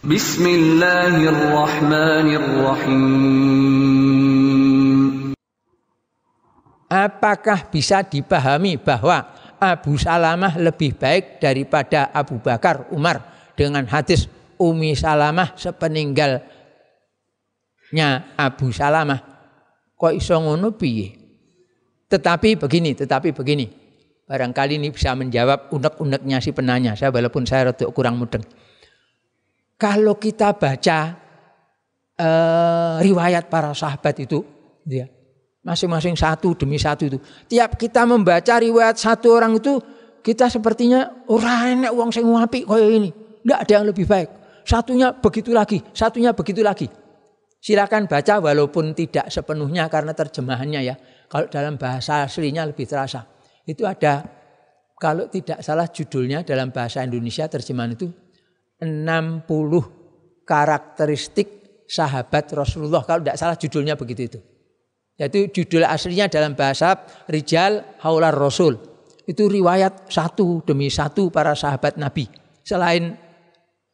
Bismillahirrahmanirrahim. Apakah bisa dipahami bahwa Abu Salamah lebih baik daripada Abu Bakar Umar dengan hadis Umi Salamah sepeninggalnya Abu Salamah? Kok iso ngono piye? Tetapi begini, tetapi begini. Barangkali ini bisa menjawab unek-uneknya si penanya. Saya walaupun saya rada kurang mudeng kalau kita baca eh, riwayat para sahabat itu, ya, masing-masing satu demi satu itu. Tiap kita membaca riwayat satu orang itu, kita sepertinya orang enak uang sing wapi koyo ini. Tidak ada yang lebih baik. Satunya begitu lagi, satunya begitu lagi. Silakan baca walaupun tidak sepenuhnya karena terjemahannya ya. Kalau dalam bahasa aslinya lebih terasa. Itu ada kalau tidak salah judulnya dalam bahasa Indonesia terjemahan itu 60 karakteristik sahabat Rasulullah. Kalau tidak salah judulnya begitu itu. Yaitu judul aslinya dalam bahasa Rijal Haular Rasul. Itu riwayat satu demi satu para sahabat Nabi. Selain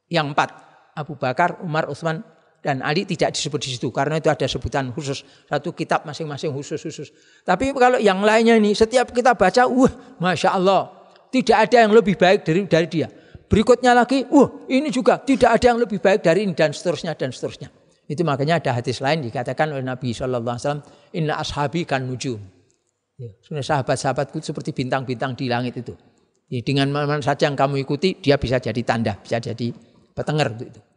yang empat. Abu Bakar, Umar, Utsman, dan Ali tidak disebut di situ karena itu ada sebutan khusus satu kitab masing-masing khusus khusus. Tapi kalau yang lainnya ini setiap kita baca, wah masya Allah tidak ada yang lebih baik dari dari dia. Berikutnya lagi, wah ini juga tidak ada yang lebih baik dari ini dan seterusnya dan seterusnya. Itu makanya ada hadis lain dikatakan oleh Nabi SAW, Inna ashabi kan nujum. Ya, Sudah sahabat-sahabatku seperti bintang-bintang di langit itu. Ya, dengan mana saja yang kamu ikuti, dia bisa jadi tanda, bisa jadi petengar untuk itu.